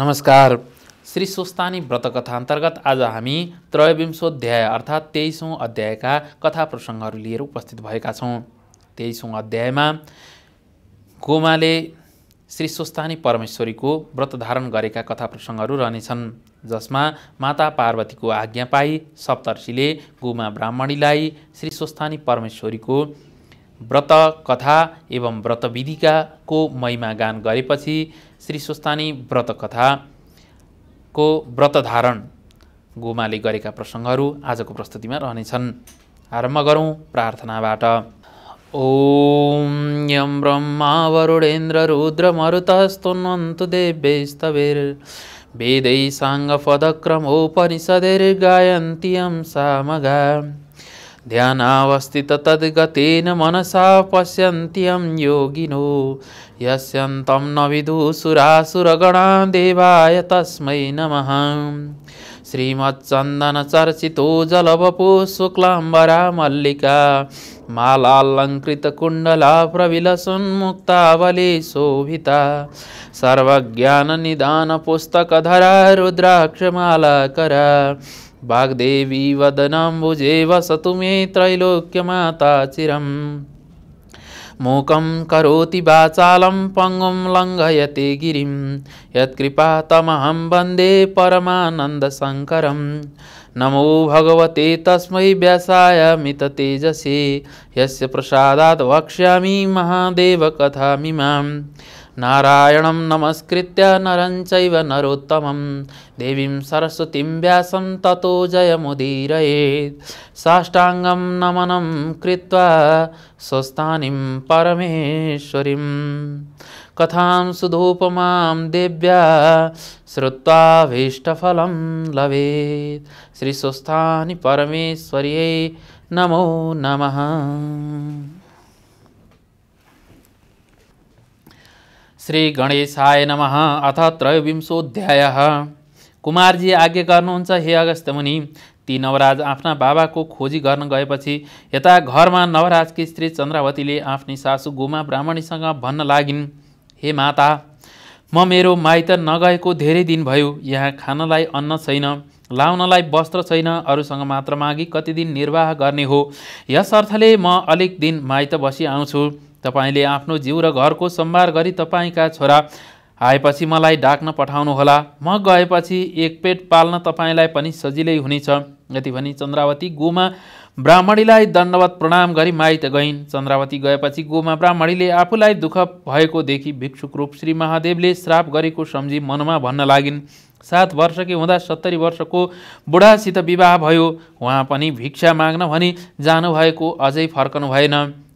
नमस्कार श्री सुस्तानी व्रतकथा अन्तर्गत आज हामी त्रयविंशोध्याय अर्थात् तेइसौँ अध्यायका कथा प्रसङ्गहरू लिएर उपस्थित भएका छौँ तेइसौँ अध्यायमा गोमाले श्री सुस्तानी परमेश्वरीको व्रत धारण गरेका कथा प्रसङ्गहरू रहनेछन् जसमा माता पार्वतीको आज्ञा पाई सप्तर्षिले गोमा ब्राह्मणीलाई श्री स्वस्थानी परमेश्वरीको व्रत कथा एवं व्रतविधिकाको महिमा गान गरेपछि श्री स्वस्तानी व्रत को व्रत धारण गोमाले गरेका प्रसङ्गहरू आजको प्रस्तुतिमा रहनेछन् आरम्भ गरौँ प्रार्थनाबाट ॐ यम ब्रह्मा वरुणेन्द्र रुद्रमरुतस्तुन्वन्तु देव्यैस्तवेर् साङ्गपदक्रमोपनिषदेर्गायन्ति यं सामगा ध्यानावस्थित तद्गतेन मनसा पश्यन्त्यं योगिनो यस्यन्तं न विदुसुरासुरगणा देवाय तस्मै नमः श्रीमच्चन्दनचर्चितो जलवपो शुक्लाम्बरा मल्लिका मालालङ्कृतकुण्डला प्रविलसन्मुक्तावली शोभिता सर्वज्ञाननिदानपुस्तकधरा रुद्राक्षमालाकरा वाग्देवी वदनाम्बुजे वसत मे त्रैलोक्यमाता चिरम् मूकं करोति वाचालं पङ्गुं लङ्घयति गिरिं यत्कृपा तमहं वन्दे परमानन्दशङ्करं नमो भगवते तस्मै व्यासायमित तेजसे यस्य प्रसादात् वक्ष्यामि महादेवकथामिमाम् नारायणं नमस्कृत्य नरञ्चैव नरोत्तमं देवीं सरस्वती व्यासं ततो मुदीर साष्टाङ्गं नमनं कृत्वा स्वस्तानिं परमेश्वरीं कथां सुधोपमां देव्या श्रुत्वाभीष्टफलं लभेत् श्रीस्वस्थानि परमेश्वर्यै नमो नमः श्री गणेशाय नमः अथ त्रयोविंशोऽध्यायः कुमारजी आज्ञा गर्नुहुन्छ हे अगस्तमुनि ती नवराज आफ्ना बाबाको खोजी गर्न गएपछि यता घरमा नवराजकी स्त्री चन्द्रावतीले आफ्नी सासु गुमा ब्राह्मणीसँग भन्न लागिन् हे माता म मेरो माइत नगएको धेरै दिन भयो यहाँ खानलाई अन्न छैन लाउनलाई वस्त्र छैन अरूसँग मात्र मागी कति दिन निर्वाह गर्ने हो यसर्थले म अलिक दिन माइत बसी आउँछु तपाईँले आफ्नो जिउ र घरको सम्भार गरी तपाईँका छोरा आएपछि मलाई डाक्न पठाउनुहोला म गएपछि एक पेट पाल्न तपाईँलाई पनि सजिलै हुनेछ यति भनी चन्द्रावती गोमा ब्राह्मणीलाई दण्डवत प्रणाम गरी माइत गइन् चन्द्रावती गएपछि गोमा ब्राह्मणीले आफूलाई दुःख भएकोदेखि भिक्षुक रूप श्री महादेवले श्राप गरेको सम्झी मनमा भन्न लागिन् सात वर्षकै हुँदा सत्तरी वर्षको बुढासित विवाह भयो उहाँ पनि भिक्षा माग्न भनी जानुभएको अझै फर्कनु भएन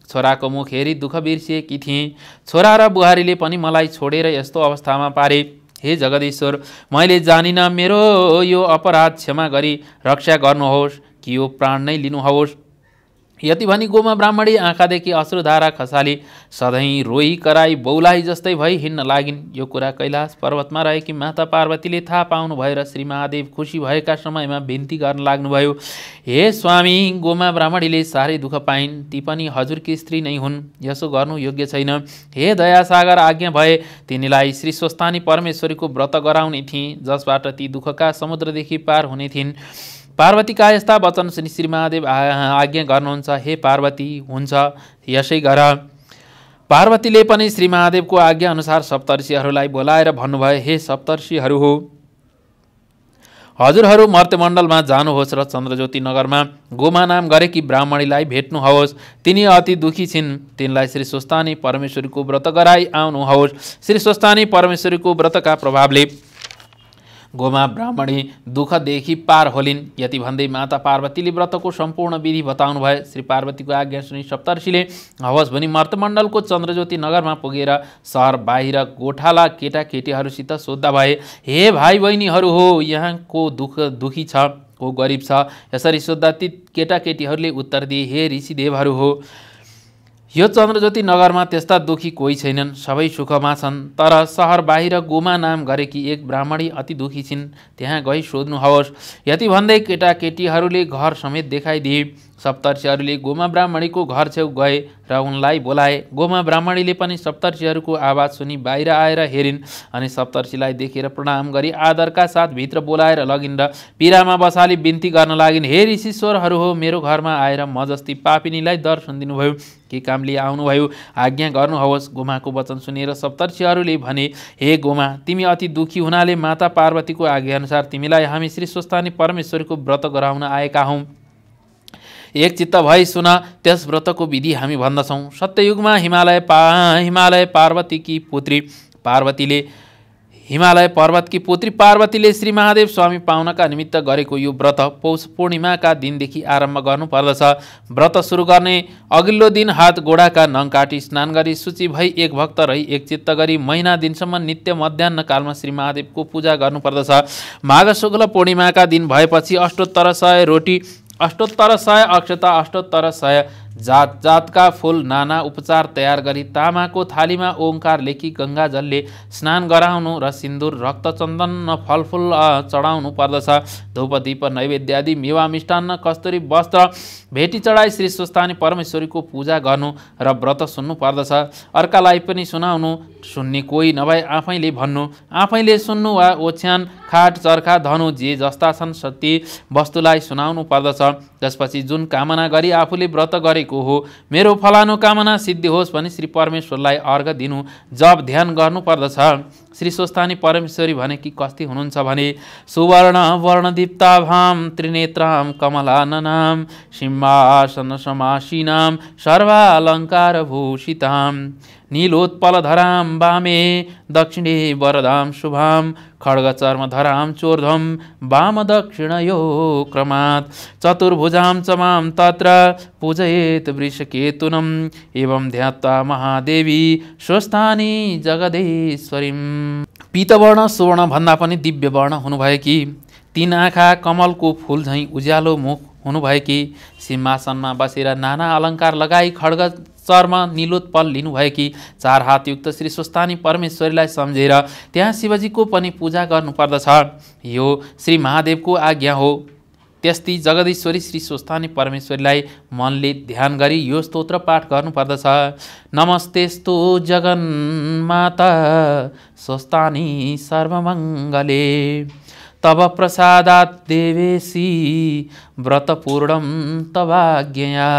छोराको मुख हेरी दुःख बिर्सिएकी थिएँ छोरा र बुहारीले पनि मलाई छोडेर यस्तो अवस्थामा पारे हे जगदीश्वर मैले जानिनँ मेरो यो अपराध क्षमा गरी रक्षा गर्नुहोस् कि यो प्राण नै लिनुहोस् यति भनी गोमा ब्राह्मणी आँखादेखि अश्रुधारा खसाली सधैँ रोही कराई बौलाही जस्तै भई हिँड्न लागिन् यो कुरा कैलाश पर्वतमा रहेकी माता पार्वतीले थाहा पाउनु भएर श्री महादेव खुसी भएका समयमा बिन्ती गर्न लाग्नुभयो हे स्वामी गोमा ब्राह्मणीले साह्रै दुःख पाइन् ती पनि हजुरकी स्त्री नै हुन् यसो गर्नु योग्य छैन हे दयासागर आज्ञा भए तिनीलाई श्री स्वस्थानी परमेश्वरीको व्रत गराउने थिए जसबाट ती दुःखका समुद्रदेखि पार हुने थिइन् पार्वतीका यस्ता वचन श्री श्रीमहादेव आज्ञा गर्नुहुन्छ हे पार्वती हुन्छ यसै गर पार्वतीले पनि श्री महादेवको आज्ञा अनुसार सप्तर्षिहरूलाई बोलाएर भन्नुभयो हे सप्तर्षिहरू हो हजुरहरू मर्त्यमण्डलमा जानुहोस् र चन्द्रज्योति नगरमा गोमा नाम गरेकी ब्राह्मणीलाई भेट्नुहोस् तिनी अति दुखी छिन् तिनलाई श्री स्वस्तानी परमेश्वरीको व्रत गराई आउनुहोस् श्री स्वस्तानी परमेश्वरीको व्रतका प्रभावले गोमा ब्राह्मणी दुःखदेखि पार होलिन् यति भन्दै माता पार्वतीले व्रतको सम्पूर्ण विधि बताउनु भए श्री पार्वतीको आज्ञा सुनि सप्तर्षिले हवस् भनी मर्तमण्डलको चन्द्रज्योति नगरमा पुगेर सहर बाहिर गोठाला केटाकेटीहरूसित सोद्धा भए हे भाइ बहिनीहरू हो यहाँको दुःख दुःखी छ को गरिब छ यसरी सोद्धा ती केटाकेटीहरूले उत्तर दिए हे ऋषिदेवहरू हो यो चन्द्रज्योति नगरमा त्यस्ता दुखी कोही छैनन् सबै सुखमा छन् तर सहर बाहिर गोमा नाम गरेकी एक ब्राह्मणी अति दुखी छिन् त्यहाँ गई सोध्नुहोस् यति भन्दै केटाकेटीहरूले घर समेत देखाइदिए सप्तर्षिहरूले गोमा ब्राह्मणीको घर छेउ गए र उनलाई बोलाए गोमा ब्राह्मणीले पनि सप्तर्षिहरूको आवाज सुनि बाहिर आएर हेरिन् अनि सप्तर्षिलाई देखेर प्रणाम गरी आदरका साथ भित्र बोलाएर लगिन् र पिरामा बसाली बिन्ती गर्न लागिन् हे ऋषिश्वरहरू हो मेरो घरमा आएर म जस्ती पापिनीलाई दर्शन दिनुभयो के काम लिए आउनुभयो आज्ञा गर्नुहोस् गोमाको वचन सुनेर सप्तर्षिहरूले भने हे गोमा तिमी अति दुःखी हुनाले माता पार्वतीको आज्ञाअनुसार तिमीलाई हामी श्री स्वस्थानी परमेश्वरको व्रत गराउन आएका हौँ एकचित्त भई सुन त्यस व्रतको विधि हामी भन्दछौँ सत्ययुगमा हिमालय पा हिमालय पार्वतीकी पुत्री पार्वतीले हिमालय पर्वतकी पुत्री पार्वतीले श्री महादेव स्वामी पाउनका निमित्त गरेको यो व्रत पौष पूर्णिमाका दिनदेखि आरम्भ गर्नुपर्दछ व्रत सुरु गर्ने अघिल्लो दिन हात गोडाका नङ काटी स्नान गरी सूची भई एक भक्त रही एक गरी महिना दिनसम्म नित्य कालमा श्री महादेवको पूजा गर्नुपर्दछ माघ शुक्ल पूर्णिमाका दिन भएपछि अष्टोत्तर सय रोटी सह अक्षता सह जात जातका फुल नाना उपचार तयार गरी तामाको थालीमा ओङ्कार लेखी गङ्गाजलले स्नान गराउनु र सिन्दुर रक्तचन्दन फलफुल चढाउनु पर्दछ धूप दीप नैवेद्य आदि मेवा मिष्टान्न कस्तुरी वस्त्र भेटी चढाई श्री स्वस्थानी परमेश्वरीको पूजा गर्नु र व्रत सुन्नु पर्दछ अर्कालाई पनि सुनाउनु सुन्ने कोही नभए आफैले भन्नु आफैले सुन्नु वा ओछ्यान खाट चर्खा धनु जे जस्ता छन् सती वस्तुलाई सुनाउनु पर्दछ त्यसपछि जुन कामना गरी आफूले व्रत गरे गरेको हो मेरो फलानु कामना सिद्धि होस् भनी श्री परमेश्वरलाई अर्घ दिनु जप ध्यान गर्नुपर्दछ श्री स्वस्थानी परमेश्वरी भने कि कस्ती हुनुहुन्छ भने सुवर्ण वर्णदीप्ताभाम त्रिनेत्राम कमलाननाम सिंहासन समासीनाम सर्वालङ्कार भूषिताम निलोत्पलधराम बामे दक्षिणे वरदाम शुभाम खड्गचर्मधराम चोर्धम वाम यो क्रमात् चतुर्भुजाम चमाम तत्र पूजयेत वृषकेतुनम् एवं ध्यात्वा महादेवी स्वस्थानी जगदेश्वरीम् पीतवर्ण सुवर्ण भन्दा पनि दिव्य वर्ण कि तिन आँखा कमलको फुल झैँ उज्यालो मुख कि सिंहासनमा बसेर नाना अलङ्कार लगाई खड्ग चर्म निलोत्पल कि चार हातयुक्त श्री स्वस्तानी परमेश्वरीलाई सम्झेर त्यहाँ शिवजीको पनि पूजा गर्नुपर्दछ यो श्री महादेवको आज्ञा हो त्यस्तै जगदीश्वरी श्री स्वस्थानी परमेश्वरीलाई मनले ध्यान गरी यो स्तोत्र पाठ गर्नुपर्दछ नमस्तेस्तु जगन्माता स्वस्थानी सर्वमङ्गले तव प्रसादात् देवेशी व्रतपूर्णं तवाज्ञया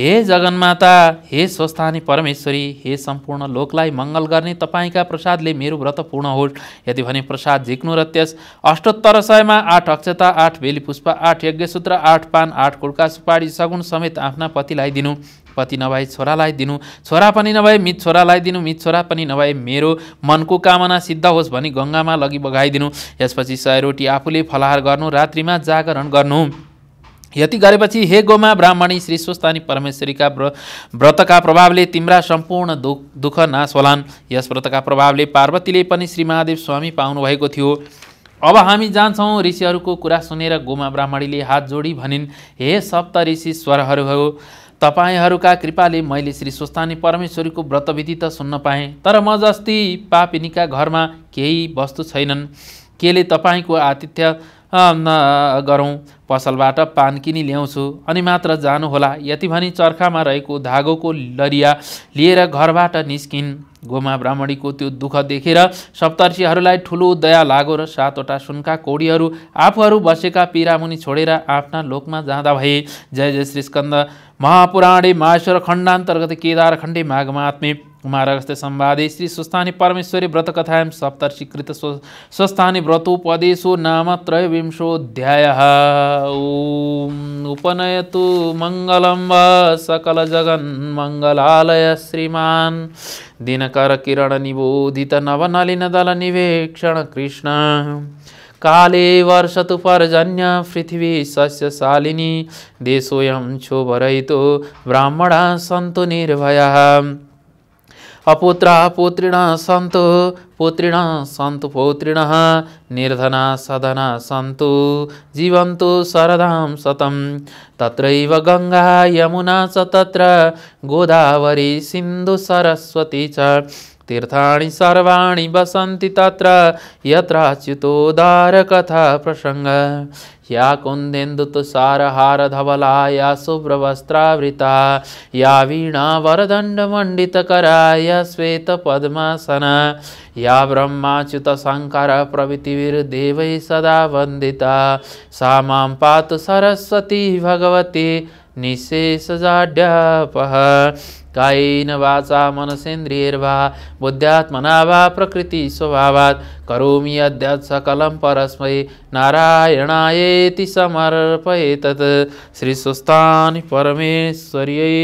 हे जगन्माता हे स्वस्थानी परमेश्वरी हे सम्पूर्ण लोकलाई मङ्गल गर्ने तपाईँका प्रसादले मेरो व्रत पूर्ण होस् यदि भने प्रसाद झिक्नु र त्यस अष्टोत्तर सयमा आठ अक्षता आठ बेलीपुष्प आठ यज्ञसूत्र आठ पान आठ कुर्का सुपारी सगुन समेत आफ्ना पतिलाई दिनु पति नभए छोरालाई दिनु छोरा पनि नभए मित छोरालाई दिनु मित छोरा पनि नभए मेरो मनको कामना सिद्ध होस् भनी गङ्गामा लगी बगाइदिनु यसपछि सयरोटी आफूले फलाहार गर्नु रात्रिमा जागरण गर्नु यति गरेपछि हे गोमा ब्राह्मणी श्री स्वस्तानी परमेश्वरीका व्र व्रतका प्रभावले तिम्रा सम्पूर्ण दुख दुःख नाश होलान् यस व्रतका प्रभावले पार्वतीले पनि श्री महादेव स्वामी पाउनुभएको थियो अब हामी जान्छौँ ऋषिहरूको कुरा सुनेर गोमा ब्राह्मणीले हात जोडी भनिन् हे सप्त ऋषि स्वरहरू हो तपाईँहरूका कृपाले मैले श्री स्वस्थानी परमेश्वरीको व्रतविधि त सुन्न पाएँ तर म जस्ती पापिनीका घरमा केही वस्तु छैनन् केले तपाईँको आतिथ्य गरौँ पसलबाट पान किनी ल्याउँछु अनि मात्र जानुहोला यति भनी चर्खामा रहेको धागोको लरिया लिएर घरबाट निस्किन् गोमा ब्राह्मणीको त्यो दुःख देखेर सप्तर्षीहरूलाई ठुलो दया लागो र सातवटा सुनका कोडीहरू आफूहरू बसेका पिरामुनि छोडेर आफ्ना लोकमा जाँदा भए जय जय श्री स्कन्द महापुराणे महेश्वर खंडांतर्गत केदार खंडे मागमात्मे कुमारगस्ते संवादे श्री स्वस्थानी परमेश्वरी व्रत कथाएं सप्तर्षिकृत स्वस्थानी व्रतोपदेशो नाम त्रयोविंशोध्याय ओम उपनयतु मंगलम व सकल जगन मंगलालय श्रीमान दिनकर किरण निबोधित नवनलिन दल निवेक्षण कृष्ण काले वर्ष तो पर्जन्य पृथ्वी सस्य शालिनी देशोयम क्षोभरहितो ब्राह्मणा सन्तु निर्भयः अपुत्र पुत्रिण सन्तु पुत्रिण सन्तु पौत्रिण निर्धना सदना सन्तु जीवन्तु शरदा सतं तत्रैव गंगा यमुना च तत्र गोदावरी सिन्धुसरस्वती च तीर्थाणि सर्वाणि वसन्ति तत्र यत्राच्युतोदारकथा प्रसङ्गा या कुन्देन्दुतसारहारधवलाय सुब्रवस्त्रावृता या वीणा या श्वेतपद्मासना या ब्रह्माच्युतशङ्करप्रभृतिभिर्देवैः सदा वन्दिता सा मां पातु सरस्वती भगवती निःशेषजाड्यापः कायेन वाचा मनसेन्द्रियर्वा बुद्ध्यात्मना वा प्रकृति स्वभावात् करोमि अद्यात् सकलं परस्मै नारायणायेति समर्पयेतत् श्रीस्वस्तानि परमेश्वर्यै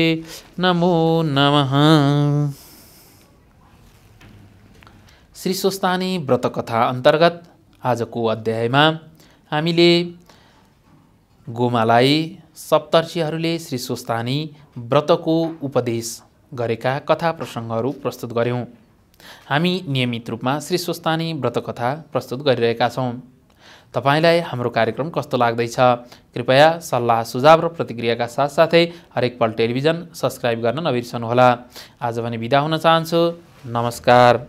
नमो नमः श्री व्रतकथा अन्तर्गत आजको अध्यायमा हामीले गोमालाई सप्तर्षिहरूले श्री स्वस्तानी व्रतको उपदेश गरेका कथा प्रसङ्गहरू प्रस्तुत गऱ्यौँ हामी नियमित रूपमा श्री स्वस्तानी कथा प्रस्तुत गरिरहेका छौँ तपाईँलाई हाम्रो कार्यक्रम कस्तो लाग्दैछ कृपया सल्लाह सुझाव र प्रतिक्रियाका साथसाथै पल टेलिभिजन सब्सक्राइब गर्न नबिर्सनुहोला आज भने बिदा हुन चाहन्छु नमस्कार